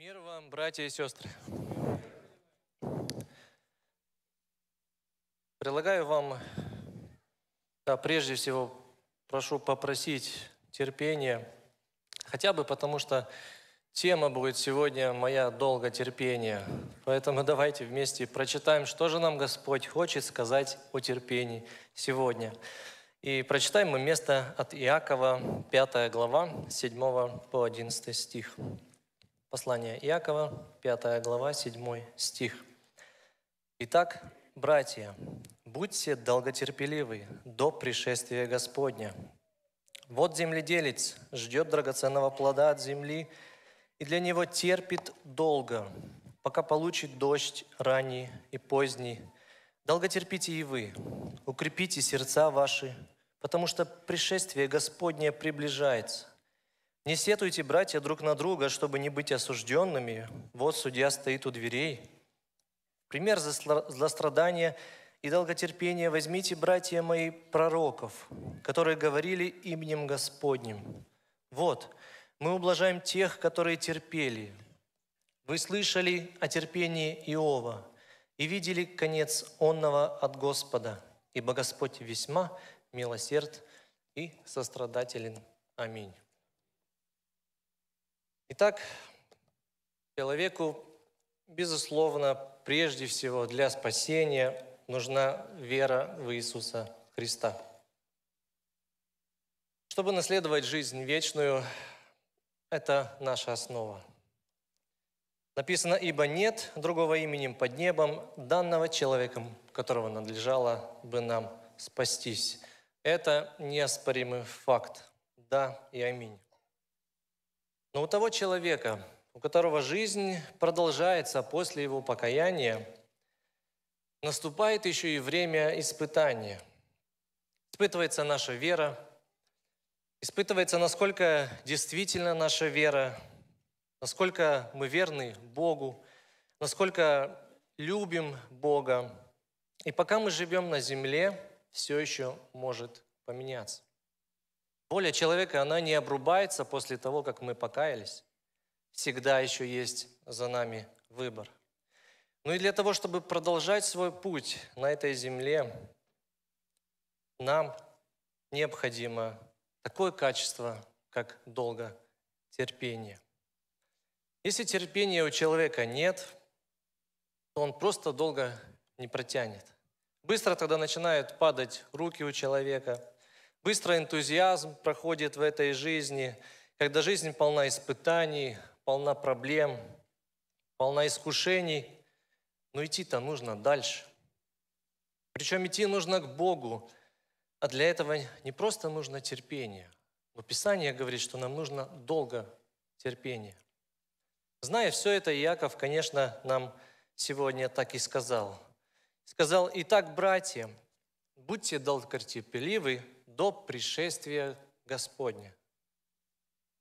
Мир вам, братья и сестры. Предлагаю вам, да, прежде всего, прошу попросить терпения, хотя бы потому, что тема будет сегодня моя долго терпение. Поэтому давайте вместе прочитаем, что же нам Господь хочет сказать о терпении сегодня. И прочитаем мы место от Иакова, 5 глава, 7 по 11 стих. Послание Иакова, 5 глава, 7 стих. Итак, братья, будьте долготерпеливы до пришествия Господня. Вот земледелец ждет драгоценного плода от земли, и для него терпит долго, пока получит дождь ранний и поздний. Долготерпите и вы, укрепите сердца ваши, потому что пришествие Господнее приближается. Не сетуйте, братья, друг на друга, чтобы не быть осужденными. Вот судья стоит у дверей. Пример злострадания и долготерпения возьмите, братья мои, пророков, которые говорили именем Господним. Вот, мы ублажаем тех, которые терпели. Вы слышали о терпении Иова и видели конец онного от Господа, ибо Господь весьма милосерд и сострадателен. Аминь. Итак, человеку, безусловно, прежде всего для спасения нужна вера в Иисуса Христа. Чтобы наследовать жизнь вечную, это наша основа. Написано, ибо нет другого именем под небом, данного человеком, которого надлежало бы нам спастись. Это неоспоримый факт. Да и аминь. Но у того человека, у которого жизнь продолжается после его покаяния, наступает еще и время испытания. Испытывается наша вера, испытывается, насколько действительно наша вера, насколько мы верны Богу, насколько любим Бога. И пока мы живем на земле, все еще может поменяться. Воля человека, она не обрубается после того, как мы покаялись. Всегда еще есть за нами выбор. Ну и для того, чтобы продолжать свой путь на этой земле, нам необходимо такое качество, как долго терпение. Если терпения у человека нет, то он просто долго не протянет. Быстро тогда начинают падать руки у человека – Быстро энтузиазм проходит в этой жизни, когда жизнь полна испытаний, полна проблем, полна искушений, но идти-то нужно дальше. Причем идти нужно к Богу, а для этого не просто нужно терпение, но Писание говорит, что нам нужно долго терпение. Зная все это, Иаков, конечно, нам сегодня так и сказал. Сказал, «Итак, братья, будьте долготерпеливы, до пришествия Господня.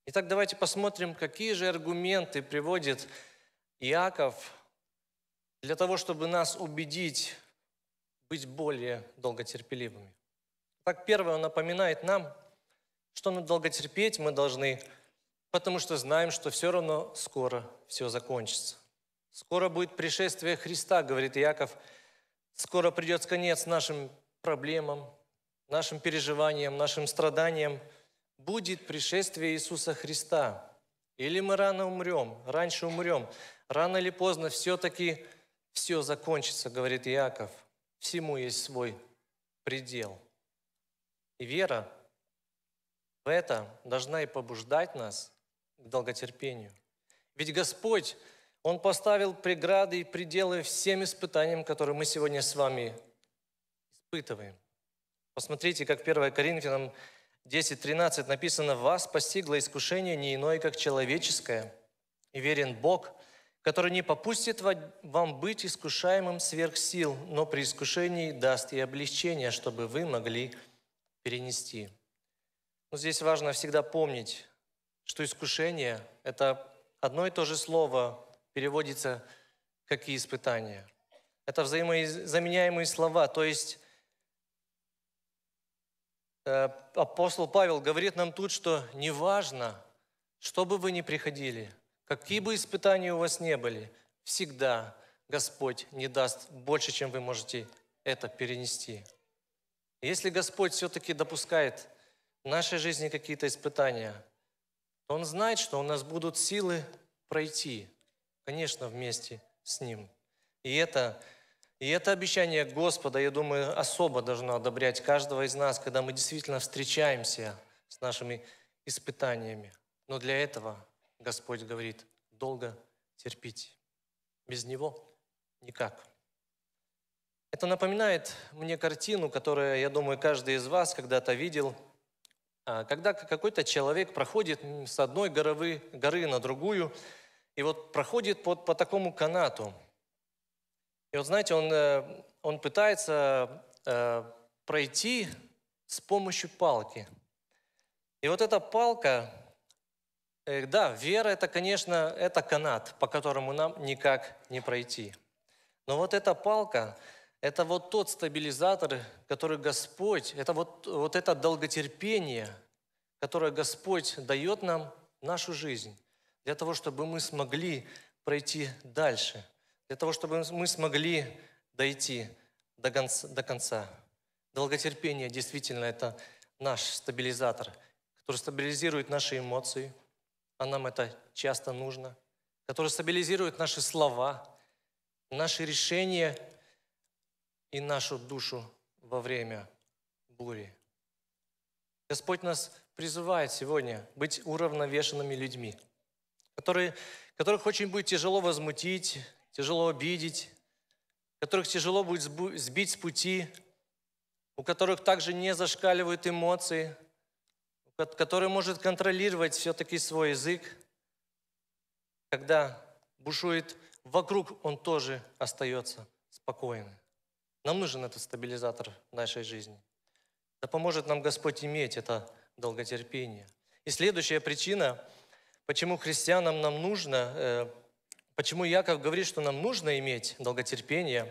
Итак, давайте посмотрим, какие же аргументы приводит Иаков для того, чтобы нас убедить быть более долготерпеливыми. Так, первое, он напоминает нам, что ну, долготерпеть мы должны, потому что знаем, что все равно скоро все закончится. Скоро будет пришествие Христа, говорит Иаков, скоро придет конец нашим проблемам, нашим переживаниям, нашим страданиям будет пришествие Иисуса Христа. Или мы рано умрем, раньше умрем. Рано или поздно все-таки все закончится, говорит Иаков. Всему есть свой предел. И вера в это должна и побуждать нас к долготерпению. Ведь Господь, Он поставил преграды и пределы всем испытаниям, которые мы сегодня с вами испытываем – Посмотрите, как 1 Коринфянам 10.13 написано, «Вас постигло искушение не иное, как человеческое, и верен Бог, который не попустит вам быть искушаемым сверх сил, но при искушении даст и облегчение, чтобы вы могли перенести». Но ну, здесь важно всегда помнить, что искушение – это одно и то же слово переводится как и испытание. Это взаимозаменяемые слова, то есть Э, апостол Павел говорит нам тут, что неважно, что бы вы ни приходили, какие бы испытания у вас не были, всегда Господь не даст больше, чем вы можете это перенести. Если Господь все-таки допускает в нашей жизни какие-то испытания, то Он знает, что у нас будут силы пройти, конечно, вместе с Ним. И это и это обещание Господа, я думаю, особо должно одобрять каждого из нас, когда мы действительно встречаемся с нашими испытаниями. Но для этого Господь говорит, долго терпите. Без Него никак. Это напоминает мне картину, которую, я думаю, каждый из вас когда-то видел, а, когда какой-то человек проходит с одной горы, горы на другую, и вот проходит по, по такому канату – и вот знаете, он, э, он пытается э, пройти с помощью палки. И вот эта палка, э, да, вера это, конечно, это канат, по которому нам никак не пройти. Но вот эта палка, это вот тот стабилизатор, который Господь, это вот, вот это долготерпение, которое Господь дает нам нашу жизнь, для того, чтобы мы смогли пройти дальше – для того, чтобы мы смогли дойти до конца. До конца. Долготерпение действительно это наш стабилизатор, который стабилизирует наши эмоции, а нам это часто нужно, который стабилизирует наши слова, наши решения и нашу душу во время бури. Господь нас призывает сегодня быть уравновешенными людьми, которые, которых очень будет тяжело возмутить, тяжело обидеть, которых тяжело будет сбить с пути, у которых также не зашкаливают эмоции, который может контролировать все-таки свой язык. Когда бушует вокруг, он тоже остается спокойным. Нам нужен этот стабилизатор в нашей жизни. Да поможет нам Господь иметь это долготерпение. И следующая причина, почему христианам нам нужно э, Почему Яков говорит, что нам нужно иметь долготерпение?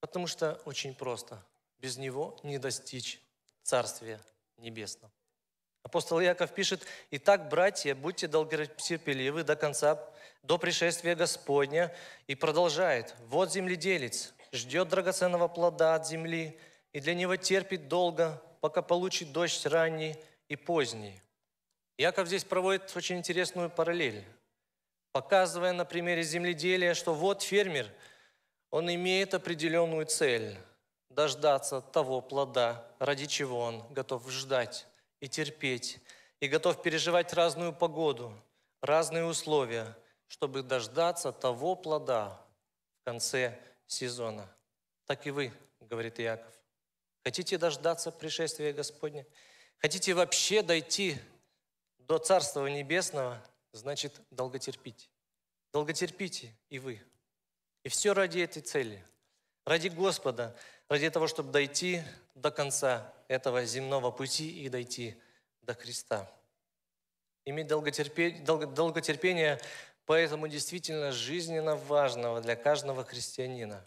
Потому что очень просто. Без него не достичь Царствия Небесного. Апостол Яков пишет, «Итак, братья, будьте долготерпеливы до конца, до пришествия Господня». И продолжает, «Вот земледелец, ждет драгоценного плода от земли, и для него терпит долго, пока получит дождь ранний и поздний». Яков здесь проводит очень интересную параллель показывая на примере земледелия, что вот фермер, он имеет определенную цель – дождаться того плода, ради чего он готов ждать и терпеть, и готов переживать разную погоду, разные условия, чтобы дождаться того плода в конце сезона. Так и вы, говорит Иаков. Хотите дождаться пришествия Господня? Хотите вообще дойти до Царства Небесного – значит долготерпить. Долготерпите и вы. И все ради этой цели, ради Господа, ради того, чтобы дойти до конца этого земного пути и дойти до Христа. Иметь долготерпение, долго, долготерпение поэтому действительно жизненно важного для каждого христианина.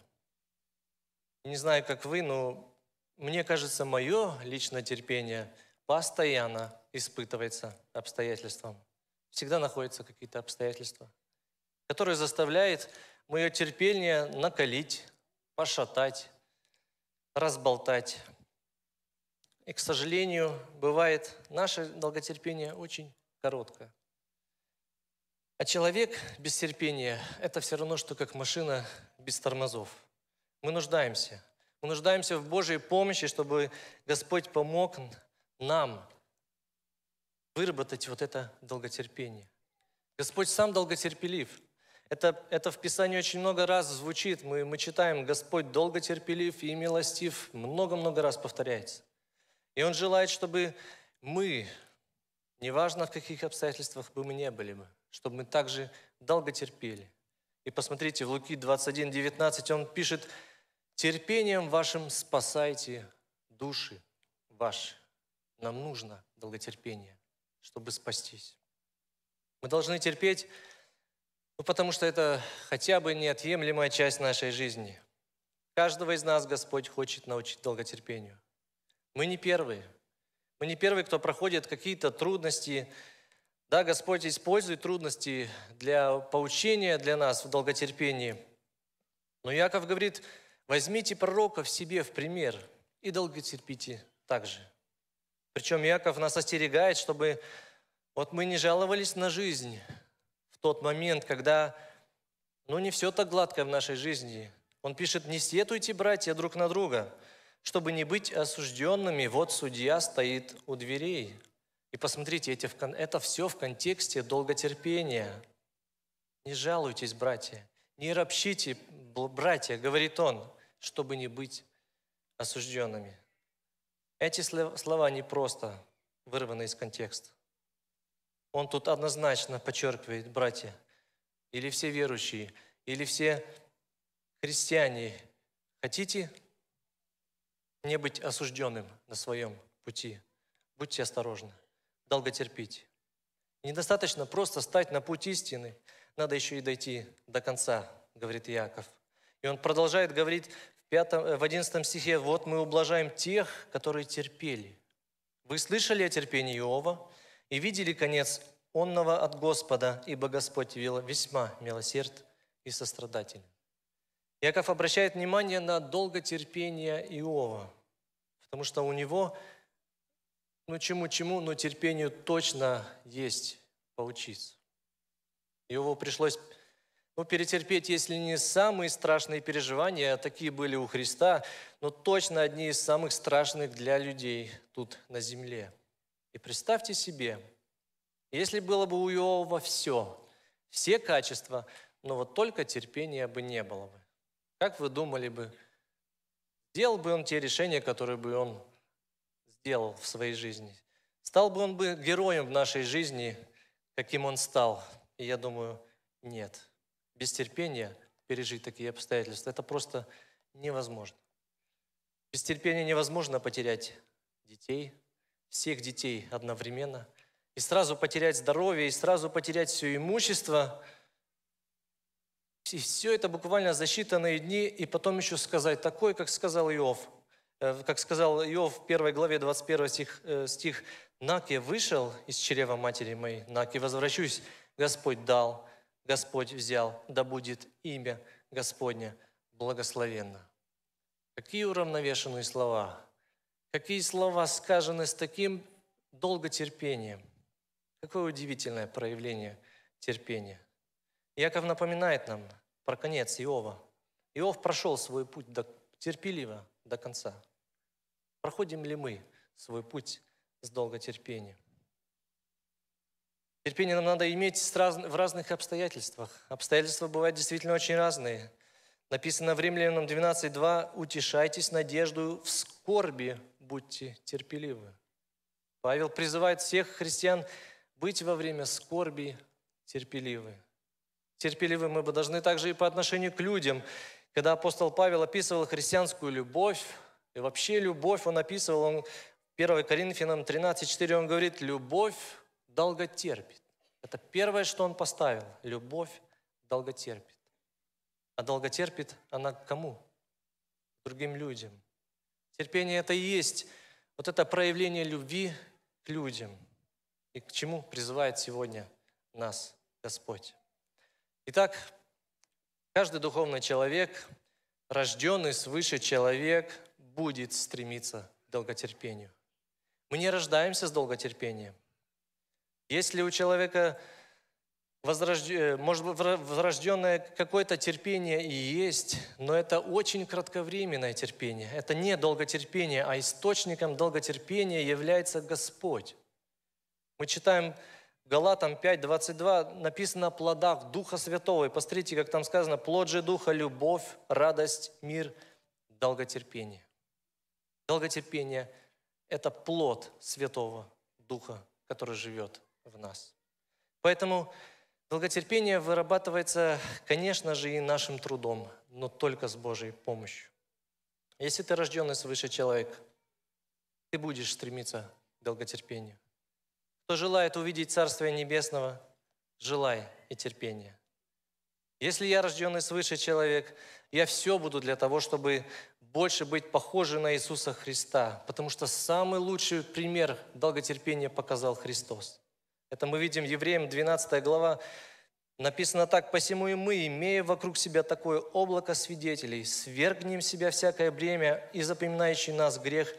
Не знаю, как вы, но мне кажется, мое личное терпение постоянно испытывается обстоятельством. Всегда находятся какие-то обстоятельства, которые заставляют мое терпение накалить, пошатать, разболтать. И, к сожалению, бывает, наше долготерпение очень короткое. А человек без терпения – это все равно, что как машина без тормозов. Мы нуждаемся. Мы нуждаемся в Божьей помощи, чтобы Господь помог нам выработать вот это долготерпение. Господь сам долготерпелив. Это, это в Писании очень много раз звучит. Мы, мы читаем, Господь долготерпелив и милостив. Много-много раз повторяется. И Он желает, чтобы мы, неважно в каких обстоятельствах бы мы не были бы, чтобы мы также долготерпели И посмотрите, в Луки 21:19 он пишет, «Терпением вашим спасайте души ваши». Нам нужно долготерпение чтобы спастись. Мы должны терпеть, ну, потому что это хотя бы неотъемлемая часть нашей жизни. Каждого из нас Господь хочет научить долготерпению. Мы не первые. Мы не первые, кто проходит какие-то трудности. Да, Господь использует трудности для поучения для нас в долготерпении. Но Яков говорит, возьмите пророка в себе в пример и долготерпите также. Причем Яков нас остерегает, чтобы вот мы не жаловались на жизнь в тот момент, когда ну, не все так гладко в нашей жизни. Он пишет, не сетуйте, братья, друг на друга, чтобы не быть осужденными, вот судья стоит у дверей. И посмотрите, эти, это все в контексте долготерпения. Не жалуйтесь, братья, не ропщите, братья, говорит он, чтобы не быть осужденными. Эти слова не просто вырваны из контекста. Он тут однозначно подчеркивает, братья, или все верующие, или все христиане, хотите не быть осужденным на своем пути, будьте осторожны, долго терпите. Недостаточно просто стать на путь истины, надо еще и дойти до конца, говорит Яков. И он продолжает говорить, в 11 э, стихе, «Вот мы ублажаем тех, которые терпели». Вы слышали о терпении Иова и видели конец онного от Господа, ибо Господь весьма милосерд и сострадателен. Яков обращает внимание на долготерпение Иова, потому что у него, ну чему-чему, но терпению точно есть поучиться. Иову пришлось ну, перетерпеть, если не самые страшные переживания, а такие были у Христа, но точно одни из самых страшных для людей тут на земле. И представьте себе, если было бы у Иова все, все качества, но вот только терпения бы не было бы. Как вы думали бы, сделал бы он те решения, которые бы он сделал в своей жизни? Стал бы он бы героем в нашей жизни, каким он стал? И я думаю, нет без терпения пережить такие обстоятельства. Это просто невозможно. Без терпения невозможно потерять детей, всех детей одновременно, и сразу потерять здоровье, и сразу потерять все имущество. И все это буквально за считанные дни, и потом еще сказать такое, как сказал Иов. Э, как сказал Иов в 1 главе 21 стих, э, стих «Нак я вышел из чрева матери моей, нак и возвращусь, Господь дал, Господь взял, да будет имя Господня благословенно. Какие уравновешенные слова, какие слова сказаны с таким долготерпением. Какое удивительное проявление терпения. Яков напоминает нам про конец Иова. Иов прошел свой путь до, терпеливо до конца. Проходим ли мы свой путь с долготерпением? Терпение нам надо иметь в разных обстоятельствах. Обстоятельства бывают действительно очень разные. Написано в Римлянам 12.2 «Утешайтесь надежду в скорби, будьте терпеливы». Павел призывает всех христиан быть во время скорби терпеливы. Терпеливы мы бы должны также и по отношению к людям. Когда апостол Павел описывал христианскую любовь, и вообще любовь он описывал, он 1 Коринфянам 13.4 он говорит, любовь долго терпит. Это первое, что он поставил. Любовь долго терпит. А долго терпит она к кому? К другим людям. Терпение это и есть вот это проявление любви к людям. И к чему призывает сегодня нас Господь. Итак, каждый духовный человек, рожденный свыше человек, будет стремиться к долготерпению. Мы не рождаемся с долготерпением – если у человека возрожденное, э, может быть, возрожденное какое-то терпение и есть, но это очень кратковременное терпение. Это не долготерпение, а источником долготерпения является Господь. Мы читаем Галатам 5:22 написано о плодах Духа Святого. И посмотрите, как там сказано, плод же Духа – любовь, радость, мир, долготерпение. Долготерпение – это плод Святого Духа, который живет в нас. Поэтому долготерпение вырабатывается, конечно же, и нашим трудом, но только с Божьей помощью. Если ты рожденный свыше человек, ты будешь стремиться к долготерпению. Кто желает увидеть Царствие Небесного, желай и терпения. Если я рожденный свыше человек, я все буду для того, чтобы больше быть похожим на Иисуса Христа, потому что самый лучший пример долготерпения показал Христос. Это мы видим Евреям 12 глава. Написано так, «Посему и мы, имея вокруг себя такое облако свидетелей, свергнем себя всякое бремя и запоминающий нас грех,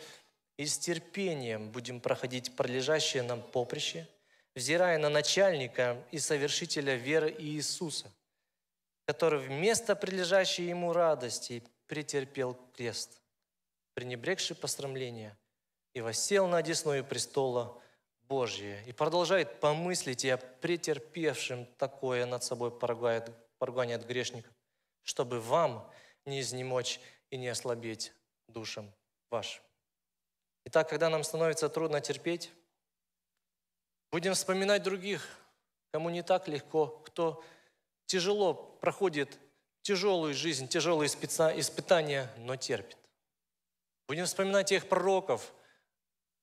и с терпением будем проходить пролежащее нам поприще, взирая на начальника и совершителя веры Иисуса, который вместо прилежащей ему радости претерпел крест, пренебрегший пострамление, и восел на одесную престола Божье и продолжает помыслить и о претерпевшем такое над собой поругает, поругание от грешников, чтобы вам не изнемочь и не ослабеть душам вашим. Итак, когда нам становится трудно терпеть, будем вспоминать других, кому не так легко, кто тяжело проходит тяжелую жизнь, тяжелые испытания, но терпит. Будем вспоминать тех пророков,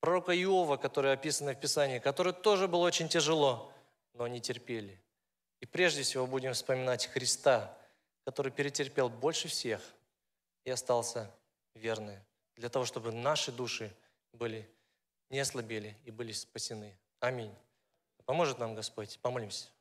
пророка Иова, которые описаны в Писании, которые тоже было очень тяжело, но они терпели. И прежде всего будем вспоминать Христа, который перетерпел больше всех и остался верным для того, чтобы наши души были не ослабели и были спасены. Аминь. Поможет нам Господь. Помолимся.